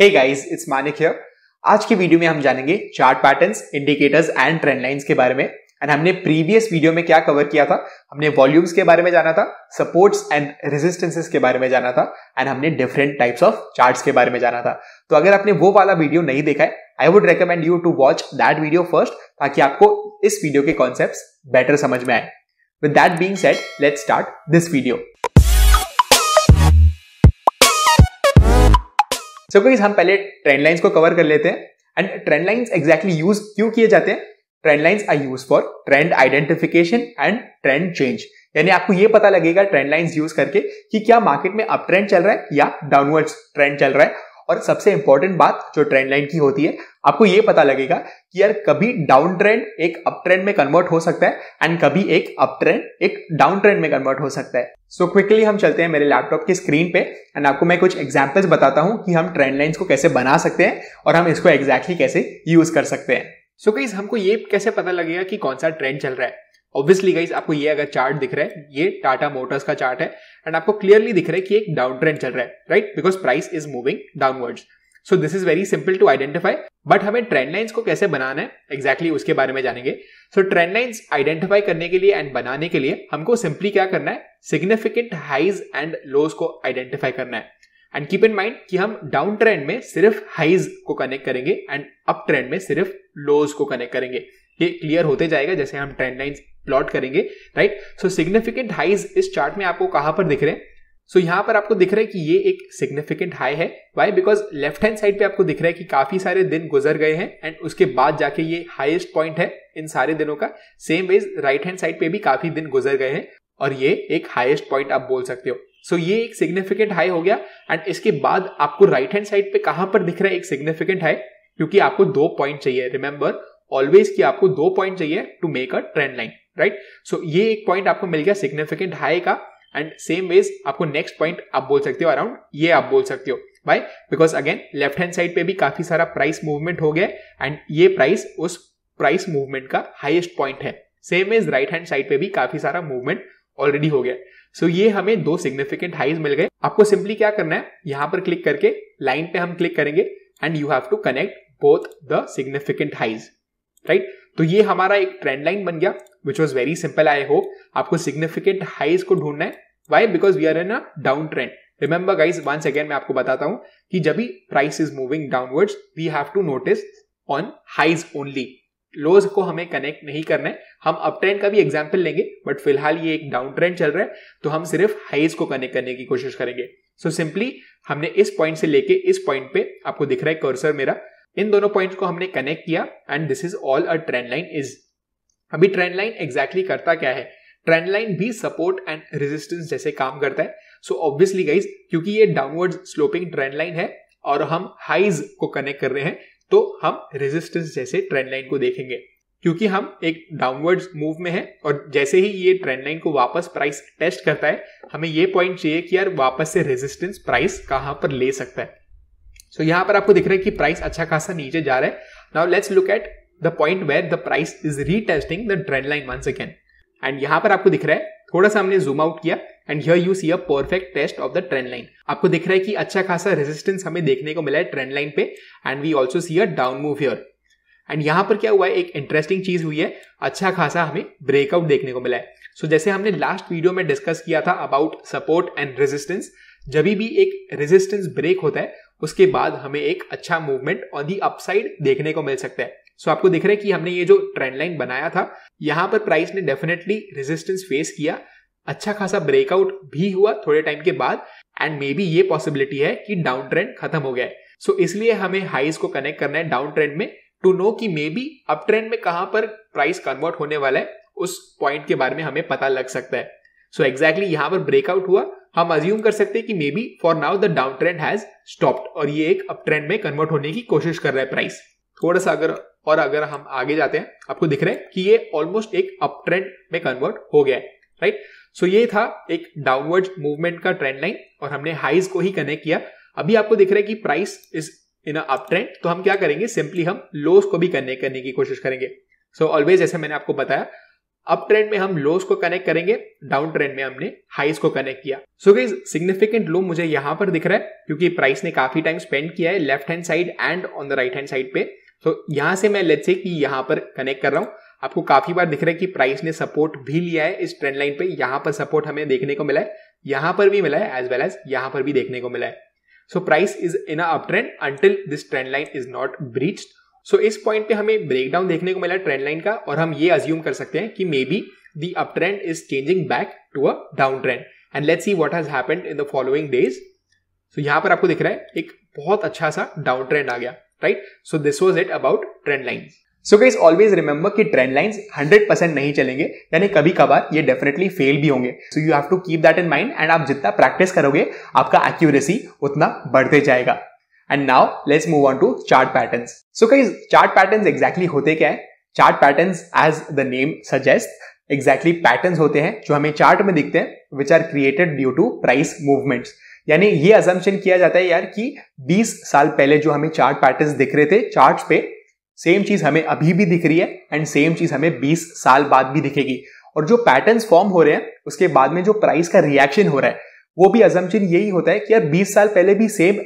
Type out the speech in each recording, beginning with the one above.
Hey guys, it's Manik here. आज के video में हम जानेंगे chart patterns indicators and trend lines के बारे में एंड हमने प्रीवियस वीडियो में क्या कवर किया था हमने वॉल्यूम्स के बारे में जाना था सपोर्ट्स एंड रेजिस्टेंसेस के बारे में जाना था एंड हमने डिफरेंट टाइप्स ऑफ चार्ट्स के बारे में जाना था तो अगर आपने वो वाला वीडियो नहीं देखा है I would recommend you to watch that video first ताकि आपको इस वीडियो के कॉन्सेप्ट बेटर समझ में आए with that being said let start this video so so, हम पहले ट्रेंड लाइन्स को कवर कर लेते हैं and trend lines exactly use क्यों किए जाते हैं trend lines are use for trend identification and trend change यानी आपको ये पता लगेगा ट्रेंड लाइन्स यूज करके कि क्या मार्केट में अप ट्रेंड चल रहा है या डाउनवर्ड्स ट्रेंड चल रहा है और सबसे इंपॉर्टेंट बात जो ट्रेंड लाइन की होती है आपको ये पता लगेगा कि यार कभी डाउन ट्रेंड एक अप ट्रेंड में कन्वर्ट हो सकता है एंड कभी एक अप ट्रेंड एक डाउन ट्रेंड में कन्वर्ट हो सकता है सो so क्विकली हम चलते हैं मेरे लैपटॉप की स्क्रीन पे एंड आपको मैं कुछ एग्जाम्पल्स बताता हूँ कि हम ट्रेंड लाइन्स को कैसे बना सकते हैं और हम इसको एग्जैक्टली exactly कैसे यूज कर सकते हैं सो so गाइज हमको ये कैसे पता लगेगा कि कौन सा ट्रेंड चल रहा है ऑब्वियसली गाइज आपको ये अगर चार्ट दिख रहा है ये टाटा मोटर्स का चार्ट है एंड आपको क्लियरली दिख रहा है कि एक डाउन ट्रेंड चल रहा है right because price is moving downwards so this is very simple to identify but हमें ट्रेंड लाइन्स को कैसे बनाना है एग्जैक्टली exactly उसके बारे में जानेंगे सो ट्रेंड लाइन्स आइडेंटिफाई करने के लिए एंड बनाने के लिए हमको सिंपली क्या करना है सिग्निफिकेंट हाइज एंड लोज को आइडेंटिफाई करना है एंड कीप इन माइंड कि हम डाउन ट्रेंड में सिर्फ हाइज को कनेक्ट करेंगे एंड अप ट्रेंड में सिर्फ लोज को कनेक्ट करेंगे ये क्लियर होते जाएगा जैसे हम ट्रेंड लाइन्स प्लॉट करेंगे राइट सो सिग्निफिकेंट हाइज इस चार्ट में आपको कहां पर दिख रहे हैं सो so, यहाँ पर आपको दिख रहा है कि ये एक सिग्निफिकेंट हाई है why because left hand side पे आपको दिख रहा है कि काफी सारे दिन गुजर गए हैं एंड उसके बाद जाके ये हाईएस्ट पॉइंट है इन सारे दिनों का same ways right hand side पे भी काफी दिन गुजर गए हैं और ये एक हाईएस्ट पॉइंट आप बोल सकते हो सो so, ये एक सिग्निफिकेंट हाई हो गया एंड इसके बाद आपको राइट हैंड साइड पे कहां पर दिख रहा है एक सिग्निफिकेंट हाई क्योंकि आपको दो पॉइंट चाहिए रिमेंबर ऑलवेज की आपको दो पॉइंट चाहिए to make a trend line right so ये एक पॉइंट आपको मिल गया सिग्निफिकेंट हाई का एंड सेम वेज आपको नेक्स्ट पॉइंट आप बोल सकते हो अराउंड ये आप बोल सकते हो why because again left hand side पे भी काफी सारा प्राइस मूवमेंट हो गया एंड ये प्राइस उस प्राइस मूवमेंट का हाइएस्ट पॉइंट है same ways right hand side पे भी काफी सारा मूवमेंट ऑलरेडी हो गया सो so, ये हमें दो सिग्निफिकेंट हाइज मिल गए आपको सिंपली क्या करना है यहां पर क्लिक करके लाइन पे हम क्लिक करेंगे and you have to connect both the significant highs right तो ये हमारा एक ट्रेंड लाइन बन गया which was very simple I hope आपको सिग्निफिकेंट हाइज को ढूंढना है why because we are in a down trend remember guys one second मैं आपको बताता हूं कि जब भी price is moving downwards we have to notice on highs only lows को हमें कनेक्ट नहीं करना है हम अप ट्रेंड का भी एग्जाम्पल लेंगे बट फिलहाल ये एक डाउन ट्रेंड चल रहा है तो हम सिर्फ हाइज को कनेक्ट करने की कोशिश करेंगे सो so सिंपली हमने इस पॉइंट से लेके इस पॉइंट पे आपको दिख रहा है कर्सर मेरा इन दोनों पॉइंट को हमने कनेक्ट किया and this is all a trend line is अभी ट्रेंड लाइन एग्जैक्टली करता क्या है ट्रेंड लाइन भी सपोर्ट एंड रेजिस्टेंस जैसे काम करता है सो ऑब्वियसली गाइज क्योंकि ये डाउनवर्ड स्लोपिंग ट्रेंड लाइन है और हम हाइज को कनेक्ट कर रहे हैं तो हम रेजिस्टेंस जैसे ट्रेंड लाइन को देखेंगे क्योंकि हम एक डाउनवर्ड मूव में है और जैसे ही ये ट्रेंड लाइन को वापस प्राइस टेस्ट करता है हमें ये पॉइंट चाहिए कि यार वापस से रेजिस्टेंस प्राइस कहां पर ले सकता है सो so, यहां पर आपको दिख रहा है कि प्राइस अच्छा खासा नीचे जा रहा है now let's look at the point where the price is retesting the trend line one second and यहाँ पर आपको दिख रहा है थोड़ा सा हमने जूम आउट किया and here you see a perfect test of the trend line आपको दिख रहा है कि अच्छा खासा रेजिस्टेंस हमें देखने को मिला है ट्रेंड लाइन पे and we also see a down move here and यहां पर क्या हुआ है एक इंटरेस्टिंग चीज हुई है अच्छा खासा हमें ब्रेकआउट देखने को मिला है सो so, जैसे हमने लास्ट वीडियो में डिस्कस किया था अबाउट सपोर्ट एंड रेजिस्टेंस जब भी एक रेजिस्टेंस ब्रेक होता है उसके बाद हमें एक अच्छा मूवमेंट ऑन दी अपसाइड देखने को मिल सकता है सो so, आपको दिख रहा है कि हमने ये जो ट्रेंड लाइन बनाया था यहां पर प्राइस ने डेफिनेटली रेजिस्टेंस फेस किया अच्छा खासा ब्रेकआउट भी हुआ थोड़े टाइम के बाद एंड मे बी ये पॉसिबिलिटी है कि डाउन ट्रेंड खत्म हो गया है सो so, इसलिए हमें हाइज को कनेक्ट करना है डाउन ट्रेंड में टू नो कि मे बी अप ट्रेंड में कहां पर प्राइस कन्वर्ट होने वाला है उस पॉइंट के बारे में हमें पता लग सकता है सो so, एग्जैक्टली exactly यहां पर ब्रेकआउट हुआ हम अज्यूम कर सकते हैं कि maybe for now the down trend has stopped और ये एक अप ट्रेंड में कन्वर्ट होने की कोशिश कर रहा है प्राइस थोड़ा सा अगर और अगर हम आगे जाते हैं आपको दिख रहा है कि ये ऑलमोस्ट एक अप ट्रेंड में कन्वर्ट हो गया है राइट सो so ये था एक डाउनवर्ड मूवमेंट का ट्रेंड लाइन और हमने हाइज को ही कनेक्ट किया अभी आपको दिख रहा है कि price is in up trend तो हम क्या करेंगे सिंपली हम लोस को भी कनेक्ट करने की कोशिश करेंगे सो so ऑलवेज जैसे मैंने आपको बताया अप ट्रेंड में हम लोस को कनेक्ट करेंगे डाउन ट्रेंड में हमने हाइस को कनेक्ट किया सो गई सिग्निफिकेंट लो मुझे यहां पर दिख रहा है क्योंकि प्राइस ने काफी टाइम स्पेंड किया है left hand side and on the right hand side पे तो यहां से मैं लेट्स से कि यहां पर कनेक्ट कर रहा हूं आपको काफी बार दिख रहा है कि प्राइस ने सपोर्ट भी लिया है इस ट्रेंड लाइन पे यहां पर सपोर्ट हमें देखने को मिला है यहां पर भी मिला है एज वेल एज यहां पर भी देखने को मिला है so price is in up trend until this trend line is not breached so इस पॉइंट पे हमें ब्रेकडाउन देखने को मिला ट्रेंड लाइन का और हम ये अज्यूम कर सकते हैं कि maybe the up trend is changing back to a down trend and let's see what has happened in the following days so यहां पर आपको दिख रहा है एक बहुत अच्छा सा डाउन ट्रेंड आ गया right so this was it about trend line so guys always remember कि ट्रेंड लाइंस 100% नहीं चलेंगे यानी कभी कभार ये डेफिनेटली फेल भी होंगे so you have to keep that in mind and आप जितना प्रैक्टिस करोगे आपका एक्यूरेसी उतना बढ़ते जाएगा and now let's move on to chart patterns so कई chart patterns exactly होते क्या है chart patterns as the name suggests exactly patterns होते हैं जो हमें chart में दिखते हैं which are created due to price movements यानी ये assumption किया जाता है यार कि 20 साल पहले जो हमें chart patterns दिख रहे थे charts पे सेम चीज हमें अभी भी दिख रही है एंड सेम चीज हमें 20 साल बाद भी दिखेगी और जो patterns फॉर्म हो रहे हैं उसके बाद में जो प्राइस का रिएक्शन हो रहा है वो भी असम्पशन यही होता है कि यार 20 साल पहले भी सेम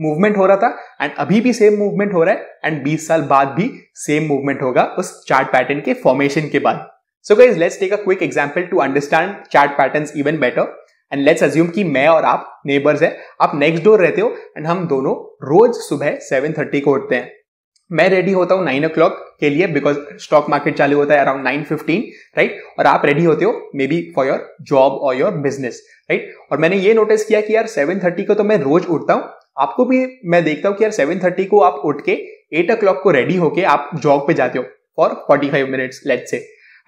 मूवमेंट हो रहा था एंड अभी भी सेम मूवमेंट हो रहा है एंड 20 साल बाद भी सेम मूवमेंट होगा उस चार्ट पैटर्न के फॉर्मेशन के बाद so guys let's take a quick example to understand chart pattern even better and let's assume कि मैं और आप नेबर्स हैं आप नेक्स्ट डोर रहते हो एंड हम दोनों रोज सुबह सेवन थर्टी को उठते हैं मैं रेडी होता हूँ नाइन ओ क्लॉक के लिए बिकॉज स्टॉक मार्केट चालू होता है अराउंड नाइन फिफ्टीन राइट और आप रेडी होते हो maybe for your job or your business right और मैंने ये नोटिस किया कि यार सेवन थर्टी को तो मैं रोज उठता हूँ आपको भी मैं देखता हूँ कि यार सेवन थर्टी को आप उठ के एट ओ को रेडी होके आप जॉब पे जाते हो for forty five minutes late से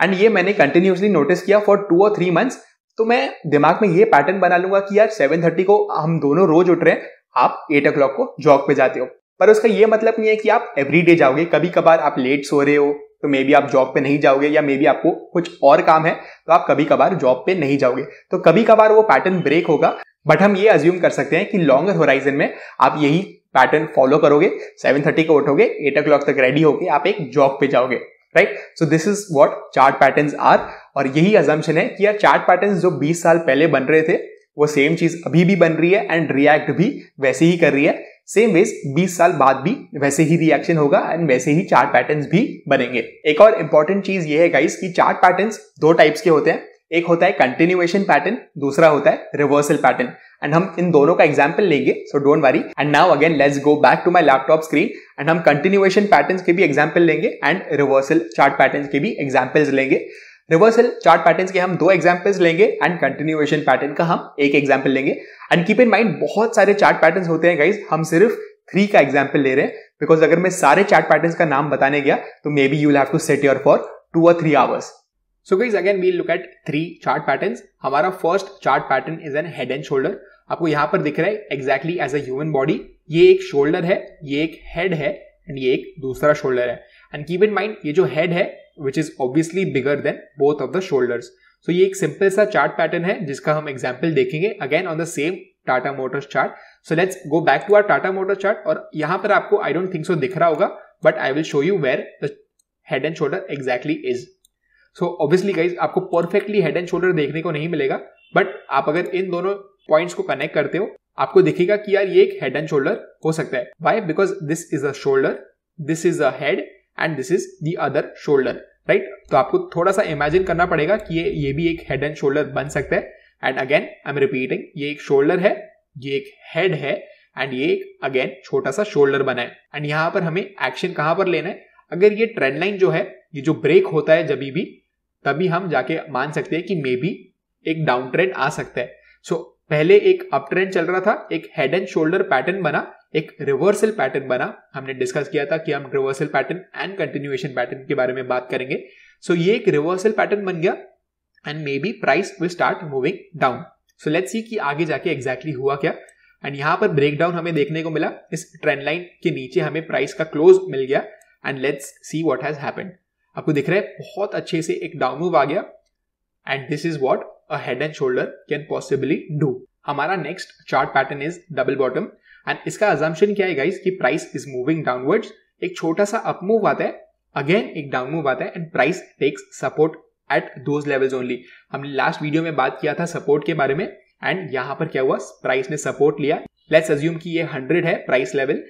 एंड ये मैंने कंटिन्यूसली नोटिस किया for two or three months तो मैं दिमाग में ये पैटर्न बना लूंगा कि यार सेवन थर्टी को हम दोनों रोज उठ रहे हैं आप एट ओ को जॉब पे जाते हो पर उसका ये मतलब नहीं है कि आप एवरी डे जाओगे कभी कभार आप लेट सो रहे हो तो मे बी आप जॉब पे नहीं जाओगे या मे बी आपको कुछ और काम है तो आप कभी कभार जॉब पे नहीं जाओगे तो कभी कभार वो पैटर्न ब्रेक होगा बट हम ये अज्यूम कर सकते हैं कि लॉन्गर होराइजन में आप यही पैटर्न फॉलो करोगे 7:30 को उठोगे 8 ओ क्लॉक तक रेडी होके आप एक जॉब पे जाओगे right so this is what chart pattern are और यही अजम्पन है कि यार चार्ट पैटर्न जो 20 साल पहले बन रहे थे वो सेम चीज अभी भी बन रही है एंड रिएक्ट भी वैसे ही कर रही है सेम वेज 20 साल बाद भी वैसे ही रिएक्शन होगा एंड वैसे ही चार्ट पैटर्न्स भी बनेंगे एक और इंपॉर्टेंट चीज ये है गाइस कि चार्ट पैटर्न्स दो टाइप्स के होते हैं एक होता है कंटिन्यूएशन पैटर्न दूसरा होता है रिवर्सल पैटर्न एंड हम इन दोनों का एग्जाम्पल लेंगे so don't worry and now again let's go back to my laptop screen and हम कंटिन्यूएशन पैटर्न के भी एग्जाम्पल लेंगे एंड रिवर्सल चार्ट पैटर्न के भी एग्जाम्पल्स लेंगे रिवर्सल चार्ट पैटर्न के हम दो एग्जाम्पल्स लेंगे एंड कंटिन्यूएशन पैटर्न का हम एक एग्जाम्पल लेंगे एंड कीप इन माइंड बहुत सारे चार्ट पैटर्न होते हैं गाइज हम सिर्फ थ्री का एग्जाम्पल ले रहे हैं बिकॉज अगर मैं सारे चार्ट पैटर्न का नाम बताने गया तो maybe you have to set your for two or three hours so guys again we'll look at three chart pattern हमारा first chart pattern is an head and shoulder आपको यहां पर दिख रहा है exactly as a human body ये एक shoulder है ये एक हेड है एंड ये एक दूसरा शोल्डर है एंड कीप इन माइंड ये जो हेड है which is obviously bigger than both of the shoulders so ये एक सिंपल सा चार्ट पैटर्न है जिसका हम एग्जाम्पल देखेंगे again on the same Tata Motors chart so let's go back to our Tata Motors chart और यहां पर आपको आई डोंट थिंक सो दिख रहा होगा but I will show you where the head and shoulder exactly is so obviously guys आपको perfectly head and shoulder देखने को नहीं मिलेगा बट आप अगर इन दोनों पॉइंट्स को कनेक्ट करते हो आपको दिखेगा कि यार ये एक हेड एंड शोल्डर हो सकता है why because this is a shoulder this is a head and this is the other shoulder right तो आपको थोड़ा सा इमेजिन करना पड़ेगा कि ये ये भी एक हेड एंड शोल्डर बन सकता है and again I am repeating ये एक शोल्डर है ये एक हेड है एंड ये एक अगेन छोटा सा शोल्डर बना है एंड यहां पर हमें एक्शन कहां पर लेना है अगर ये ट्रेंड लाइन जो है ये जो ब्रेक होता है जब भी तभी हम जाके मान सकते हैं कि मे बी एक डाउन ट्रेंड आ सकता है सो so, पहले एक अप ट्रेंड चल रहा था एक हेड एंड शोल्डर पैटर्न बना एक रिवर्सल पैटर्न बना हमने डिस्कस किया था कि हम reversal pattern and continuation pattern के बारे में बात करेंगे सो so, ये एक रिवर्सल पैटर्न बन गया and maybe price will start moving down so let's see कि आगे जाके एग्जैक्टली exactly हुआ क्या एंड यहां पर ब्रेकडाउन हमें देखने को मिला इस ट्रेंड लाइन के नीचे हमें प्राइस का क्लोज मिल गया and let's see what has happened आपको दिख रहा है बहुत अच्छे से एक डाउन मूव आ गया and this is what a head and shoulder can possibly do हमारा next chart pattern is double bottom and इसका अजम्पन क्या है गाइस कि प्राइस इज मूविंग डाउनवर्ड्स एक छोटा सा अप मूव आता है अगेन एक डाउन मूव आता है and price takes support at those levels only हमने लास्ट वीडियो में बात किया था सपोर्ट के बारे में एंड यहाँ पर क्या हुआ प्राइस ने सपोर्ट लिया लेट्स अज्यूम कि ये 100 है प्राइस लेवल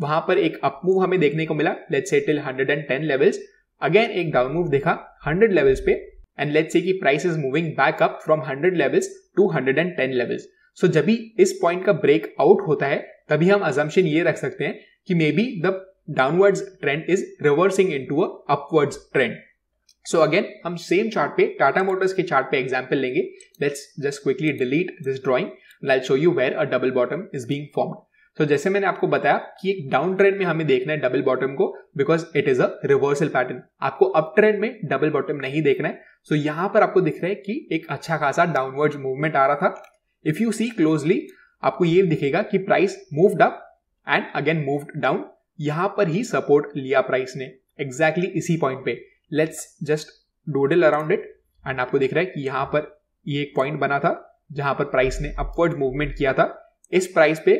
वहां पर एक अपमूव हमें देखने को मिला let's say till 110 levels again एक डाउन मूव देखा 100 लेवल्स पे and let's say price is moving back up from 100 levels to 110 levels so जब भी इस पॉइंट का ब्रेक आउट होता है तभी हम अजम्पन ये रख सकते हैं कि maybe the downwards trend is reversing into upwards trend so again हम सेम चार्ट पे टाटा मोटर्स के चार्ट पे एग्जाम्पल लेंगे let's just quickly delete this drawing let show you where a double bottom is being being तो जैसे मैंने आपको बताया कि एक डाउन ट्रेंड में हमें देखना है डबल बॉटम को because it is a reversal pattern आपको अप ट्रेंड में डबल बॉटम नहीं देखना है सो so, यहां पर आपको दिख रहा है कि एक अच्छा खासा डाउनवर्ड मूवमेंट आ रहा था इफ यू सी क्लोजली आपको ये दिखेगा कि price moved up and again moved down यहां पर ही सपोर्ट लिया प्राइस ने एग्जैक्टली exactly इसी पॉइंट पे let's just doodle around it and आपको दिख रहा है कि यहां पर ये एक पॉइंट बना था जहां पर प्राइस ने अपवर्ड मूवमेंट किया था इस प्राइस पे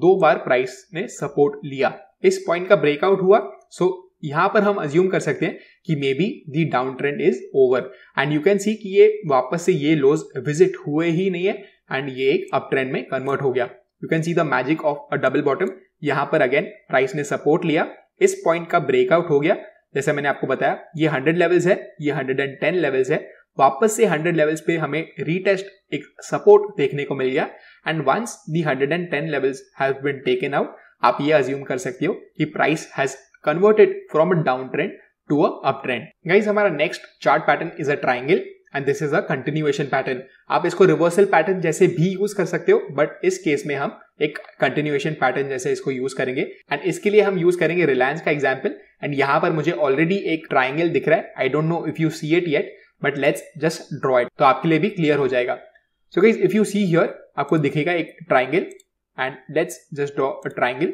दो बार प्राइस ने सपोर्ट लिया इस पॉइंट का ब्रेकआउट हुआ सो यहां पर हम अज्यूम कर सकते हैं कि maybe the down trend is over and you can see कि ये वापस से ये लोज विजिट हुए ही नहीं है एंड ये एक अप ट्रेंड में कन्वर्ट हो गया you can see the magic of a double bottom यहां पर अगेन प्राइस ने सपोर्ट लिया इस पॉइंट का ब्रेकआउट हो गया जैसे मैंने आपको बताया ये हंड्रेड लेवल्स है ये हंड्रेड एंड टेन लेवल्स है वापस से 100 लेवल्स पे हमें रीटेस्ट एक सपोर्ट देखने को मिल गया and once the 110 levels have been taken out आप ये अज्यूम कर सकते हो कि price has converted from a down trend to a up trend guys हमारा next chart pattern is a triangle and this is a continuation pattern आप इसको reversal pattern जैसे भी यूज कर सकते हो बट इस केस में हम एक कंटिन्यूएशन पैटर्न जैसे इसको यूज करेंगे एंड इसके लिए हम यूज करेंगे रिलायंस का एग्जाम्पल एंड यहां पर मुझे ऑलरेडी एक ट्राइंगल दिख रहा है I don't know if you see it yet but let's just draw it तो आपके लिए भी क्लियर हो जाएगा so guys if you see here आपको दिखेगा एक triangle and let's just draw a triangle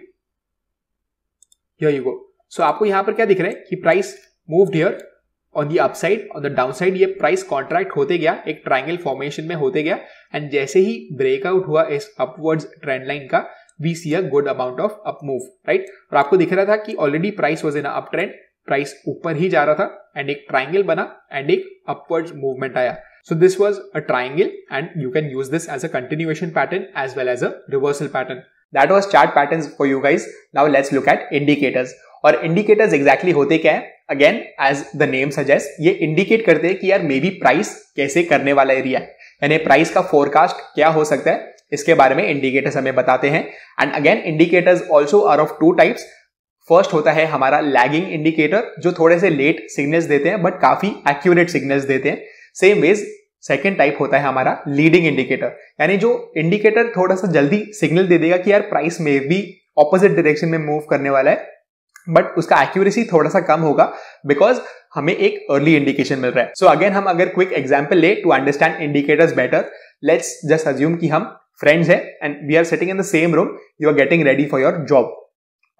here you go so आपको यहां पर क्या दिख रहा है कि price moved here on the upside on the down side ये प्राइस कॉन्ट्रैक्ट होते गया एक ट्राइंगल फॉर्मेशन में होते गया एंड जैसे ही ब्रेकआउट हुआ इस अपवर्ड्स ट्रेंड लाइन का we see a good amount of up move right और आपको दिख रहा था कि already price was in up trend price ऊपर ही जा रहा था एंड एक ट्राइंगल बना एंड एक अपवर्ड मूवमेंट आया so this was a triangle and you can use this as a continuation pattern as well as a reversal pattern that was chart pattern for you guys now let's look at indicators और indicators exactly होते क्या है again as the name suggest ये indicate करते हैं कि यार maybe price कैसे करने वाला एरिया यानी प्राइस का फोरकास्ट क्या हो सकता है इसके बारे में इंडिकेटर्स हमें बताते हैं and again indicators also are of two types first होता है हमारा लैगिंग इंडिकेटर जो थोड़े से लेट सिग्नल्स देते हैं बट काफी एक्यूरेट सिग्नल्स देते हैं सेम वेज सेकेंड टाइप होता है हमारा लीडिंग इंडिकेटर यानी जो इंडिकेटर थोड़ा सा जल्दी सिग्नल दे देगा कि यार प्राइस में भी ऑपोजिट डायरेक्शन में मूव करने वाला है बट उसका एक्यूरेसी थोड़ा सा कम होगा बिकॉज हमें एक अर्ली इंडिकेशन मिल रहा है सो so अगेन हम अगर क्विक एग्जाम्पल ले to understand indicators better let's just assume कि हम फ्रेंड्स है and we are sitting in the same room you are getting ready for your job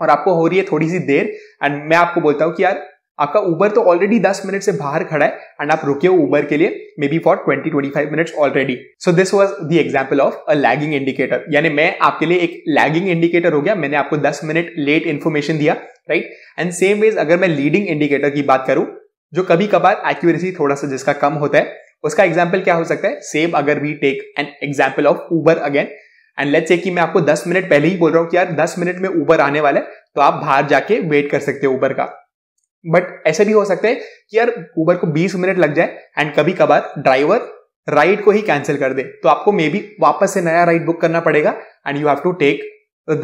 और आपको हो रही है थोड़ी सी देर एंड मैं आपको बोलता हूँ कि यार आपका उबर तो ऑलरेडी 10 मिनट से बाहर खड़ा है एंड आप रुके हो उबर के लिए maybe for 20 25 minutes already so this was the example of a lagging indicator यानी मैं आपके लिए एक लैगिंग इंडिकेटर हो गया मैंने आपको 10 मिनट लेट इन्फॉर्मेशन दिया राइट एंड सेम वेज अगर मैं लीडिंग इंडिकेटर की बात करूं जो कभी कभार एक्यूरेसी थोड़ा सा जिसका कम होता है उसका एग्जाम्पल क्या हो सकता है सेम अगर we take an example of Uber again and let's say कि मैं आपको 10 मिनट पहले ही बोल रहा हूँ कि यार 10 मिनट में ऊबर आने वाला है तो आप बाहर जाके वेट कर सकते हो ऊबर का बट ऐसे भी हो सकता है कि यार ऊबर को 20 मिनट लग जाए एंड कभी कभार ड्राइवर राइड को ही कैंसिल कर दे तो आपको मे बी वापस से नया राइड बुक करना पड़ेगा and you have to take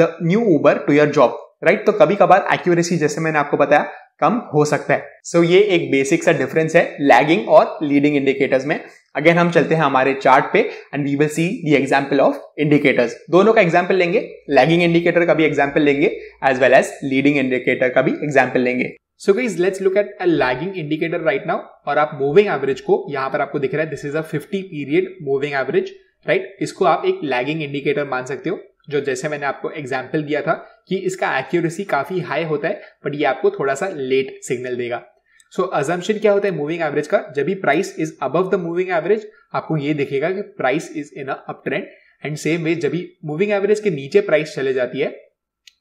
the new Uber to your job right तो कभी कभार एक्यूरेसी जैसे मैंने आपको बताया कम हो सकता है सो so, ये एक बेसिक सा डिफरेंस है लैगिंग और लीडिंग इंडिकेटर्स में अगेन हम चलते हैं हमारे चार्ट पे and we will see the example of indicators दोनों का एग्जाम्पल लेंगे लैगिंग इंडिकेटर का भी एग्जाम्पल लेंगे as well as leading indicator का भी एग्जाम्पल लेंगे so guys let's look at a lagging indicator right now और आप मूविंग एवरेज को यहां पर आपको दिख रहा है this is a 50 period moving average right इसको आप एक लैगिंग इंडिकेटर मान सकते हो जो जैसे मैंने आपको एग्जाम्पल दिया था कि इसका एक्यूरेसी काफ़ी हाई होता है बट ये आपको थोड़ा सा लेट सिग्नल देगा सो so, अजम्पन क्या होता है मूविंग एवरेज का जब भी price is above the moving average आपको ये दिखेगा कि price is in up trend and same way जब भी मूविंग एवरेज के नीचे प्राइस चले जाती है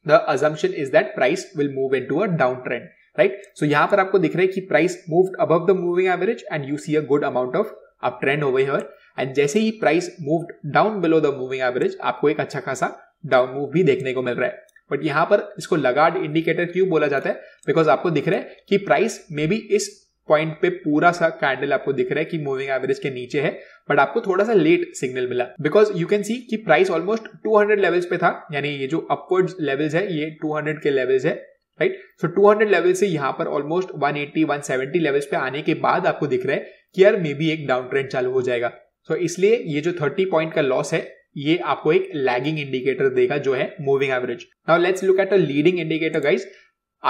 the assumption is that price will move into a down trend right so यहां पर आपको दिख रहा है कि price move above the moving average and you see a good amount of up trend over here and जैसे ही price move down below the moving average आपको एक अच्छा खासा डाउन मूव भी देखने को मिल रहा है बट यहाँ पर इसको लगाड इंडिकेटर क्यों बोला जाता है बिकॉज आपको दिख रहा है कि प्राइस मे बी इस पॉइंट पे पूरा सा कैंडल आपको दिख रहा है कि मूविंग एवरेज के नीचे है बट आपको थोड़ा सा लेट सिग्नल मिला बिकॉज यू कैन सी कि प्राइस ऑलमोस्ट 200 लेवल्स पे था यानी ये जो अपवर्ड लेवल्स है ये 200 के लेवल्स है राइट सो so 200 लेवल से यहाँ पर ऑलमोस्ट 180 170 लेवल्स पे आने के बाद आपको दिख रहा है कि यार मे बी एक डाउन ट्रेंड चालू हो जाएगा सो so, इसलिए ये जो 30 पॉइंट का लॉस है ये आपको एक लैगिंग इंडिकेटर देगा जो है moving average now let's look at a leading indicator guys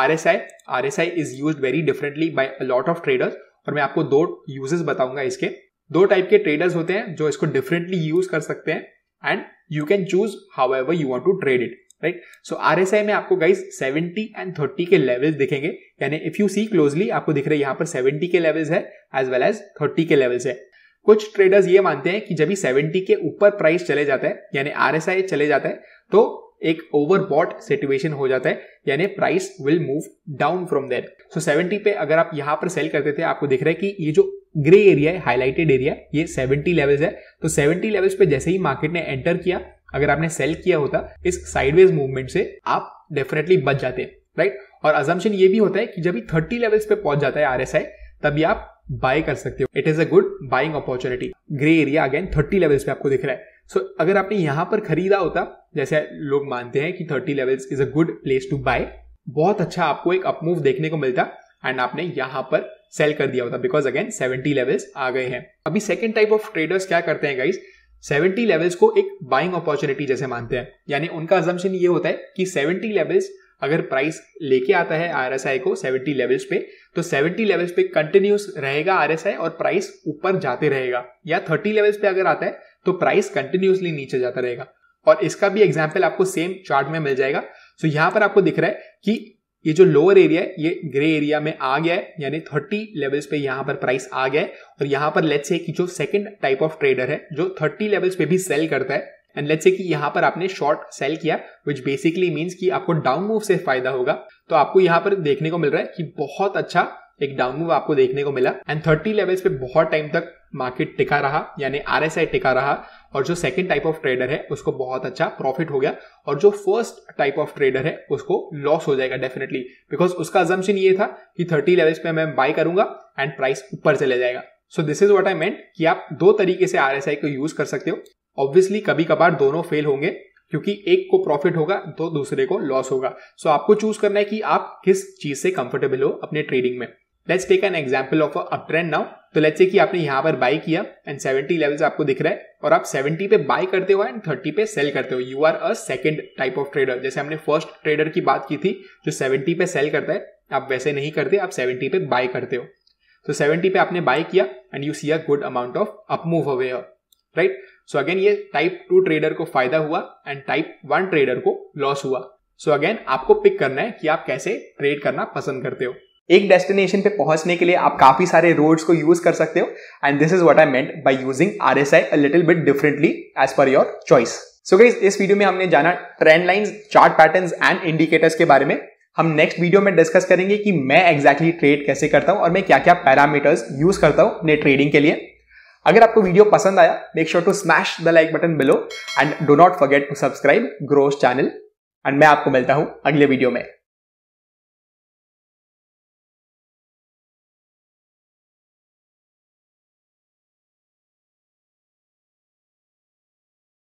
RSI RSI is used very differently by a lot of traders और मैं आपको दो यूजेस बताऊंगा इसके दो टाइप के ट्रेडर्स होते हैं जो इसको डिफरेंटली यूज कर सकते हैं and you can choose however you want to trade it right so R S I में आपको गाइज सेवेंटी एंड थर्टी के लेवल्स दिखेंगे यानी इफ यू सी क्लोजली आपको दिख रहे यहाँ पर सेवेंटी के लेवल्स है एज वेल एज थर्टी के लेवल्स है कुछ ट्रेडर्स ये मानते हैं कि जब भी सेवेंटी के ऊपर प्राइस चले जाता है यानी आर चले जाता है तो एक ओवरबॉट सिचुएशन हो जाता है यानी price will move down from that so seventy पे अगर आप यहां पर सेल करते थे आपको दिख रहा है कि ये जो ग्रे एरिया है हाईलाइटेड एरिया ये सेवेंटी लेवल्स है तो सेवेंटी लेवल्स पे जैसे ही मार्केट ने एंटर किया अगर आपने सेल किया होता इस साइडवेज मूवमेंट से आप डेफिनेटली बच जाते हैं राइट और अजम्पन ये भी होता है कि जब थर्टी लेवल्स पे पहुंच जाता है आर तभी आप बाय कर सकते हो it is a good buying opportunity grey area again thirty levels पे आपको दिख रहा है सो so, अगर आपने यहाँ पर खरीदा होता जैसे लोग मानते हैं कि thirty levels is a good place to buy बहुत अच्छा आपको एक अपमूव देखने को मिलता एंड आपने यहाँ पर सेल कर दिया होता बिकॉज अगेन सेवेंटी लेवल्स आ गए हैं अभी सेकेंड टाइप ऑफ ट्रेडर्स क्या करते हैं गाइज 70 लेवल्स को एक बाइंग अपॉर्चुनिटी जैसे मानते हैं यानी उनका अजम्पन ये होता है कि 70 लेवल्स अगर प्राइस लेके आता है आर को 70 लेवल्स पे तो 70 लेवल्स पे कंटिन्यूस रहेगा आर और प्राइस ऊपर जाते रहेगा या 30 लेवल्स पे अगर आता है तो प्राइस कंटिन्यूसली नीचे जाता रहेगा और इसका भी एग्जाम्पल आपको सेम चार्ट में मिल जाएगा सो यहाँ पर आपको दिख रहा है कि ये जो लोअर एरिया है ये ग्रे एरिया में आ गया है यानी थर्टी लेवल्स पे यहां पर प्राइस आ गया है और यहां पर लेट्स से कि जो सेकंड टाइप ऑफ ट्रेडर है जो थर्टी लेवल्स पे भी सेल करता है एंड लेट्स से कि यहाँ पर आपने शॉर्ट सेल किया विच बेसिकली मीन्स कि आपको डाउन मूव से फायदा होगा तो आपको यहाँ पर देखने को मिल रहा है कि बहुत अच्छा एक डाउन मूव आपको देखने को मिला एंड 30 लेवल्स पे बहुत टाइम तक मार्केट टिका रहा यानी आई टिका रहा और जो सेकंड टाइप ऑफ ट्रेडर है उसको बहुत अच्छा प्रॉफिट हो गया और जो फर्स्ट टाइप ऑफ ट्रेडर है उसको लॉस हो जाएगा डेफिनेटली बिकॉज उसका अजम्पन ये था कि 30 लेवल्स पे मैं बाय करूंगा एंड प्राइस ऊपर चले जाएगा so this is what I meant कि आप दो तरीके से आर को यूज कर सकते हो ऑब्वियसली कभी कभार दोनों फेल होंगे क्योंकि एक को प्रॉफिट होगा तो दूसरे को लॉस होगा सो so, आपको चूज करना है कि आप किस चीज से कंफर्टेबल हो अपने ट्रेडिंग में let's take an example of up trend now तो लेट्स से कि आपने यहां पर बाई किया एंड 70 लेवल्स आपको दिख रहा है और आप 70 पे बाय करते हो एंड थर्टी पे सेल करते हो you are a second type of trader जैसे हमने फर्स्ट ट्रेडर की बात की थी जो सेवेंटी पे सेल करता है आप वैसे नहीं करते आप सेवेंटी पे बाय करते हो तो so, 70 पे आपने बाय किया and you see a good amount of up move away right so again ये टाइप टू ट्रेडर को फायदा हुआ एंड टाइप वन ट्रेडर को लॉस हुआ सो so अगेन आपको पिक करना है कि आप कैसे ट्रेड करना पसंद करते हो एक डेस्टिनेशन पे पहुंचने के लिए आप काफी सारे रोड्स को यूज कर सकते हो and this is what I meant by using R S I little bit differently as per your choice so guys इस वीडियो में हमने जाना trend lines chart patterns and indicators के बारे में हम नेक्स्ट वीडियो में डिस्कस करेंगे कि मैं एग्जैक्टली exactly ट्रेड कैसे करता हूं और मैं क्या क्या पैरामीटर्स यूज करता हूं अपने ट्रेडिंग के लिए अगर आपको वीडियो पसंद आया make sure to smash the like button below and do not forget to subscribe Groww's channel and मैं आपको मिलता हूं अगले वीडियो में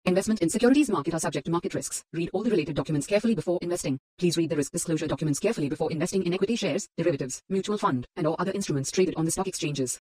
Investment in securities market are subject to market risks. Read all the related documents carefully before investing. Please read the risk disclosure documents carefully before investing in equity shares, derivatives, mutual fund, and all other instruments traded on the stock exchanges.